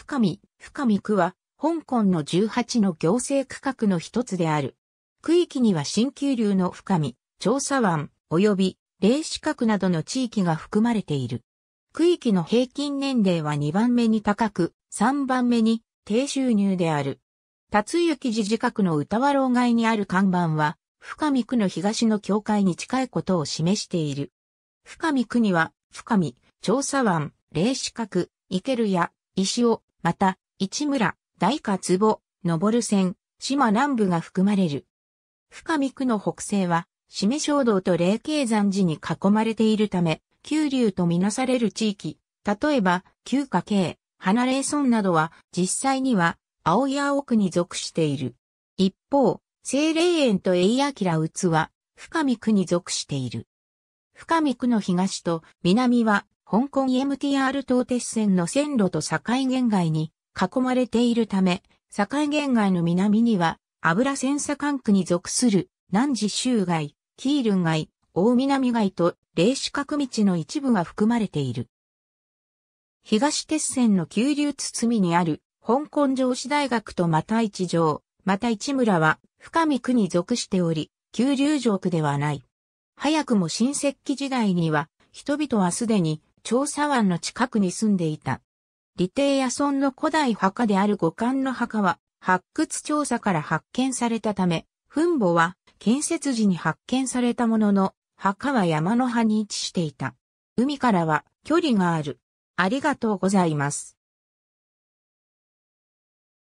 深見、深見区は、香港の18の行政区画の一つである。区域には新旧流の深見、調査湾、及び、霊視角などの地域が含まれている。区域の平均年齢は2番目に高く、3番目に低収入である。達幸自治区の歌和老街にある看板は、深見区の東の境界に近いことを示している。深見区には、深見、調査湾、霊視角、池るや、石尾、また、市村、大下坪、昇線、島南部が含まれる。深見区の北西は、締め衝動と霊景山寺に囲まれているため、九流とみなされる地域、例えば、旧家系、花霊村などは、実際には、青屋奥に属している。一方、清霊園と栄明うつは、深見区に属している。深見区の東と南は香港 MTR 東鉄線の線路と境限外に囲まれているため、境限外の南には、油ンサ管区に属する、南寺州街、キールン街、大南街と、霊視角道の一部が含まれている。東鉄線の急流堤にある、香港城市大学とまた一城、また一村は、深見区に属しており、急流城区ではない。早くも新石器時代には、人々はすでに調査湾の近くに住んでいた。李帝野村の古代墓である五冠の墓は、発掘調査から発見されたため、墳墓は建設時に発見されたものの、墓は山の葉に位置していた。海からは距離がある。ありがとうございます。